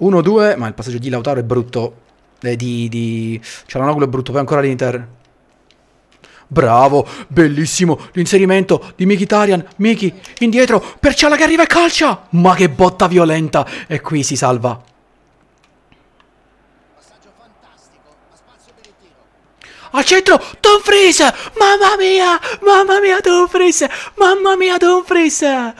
1-2, ma il passaggio di Lautaro è brutto. Eh, di, di... Cialanoglu è brutto, poi ancora l'Inter. Bravo, bellissimo l'inserimento di Mikitarian. Miki indietro per Ciala che arriva e calcia. Ma che botta violenta! E qui si salva. Al centro, Don Fries! Mamma mia! Mamma mia, Don Fries! Mamma mia, Don Fries!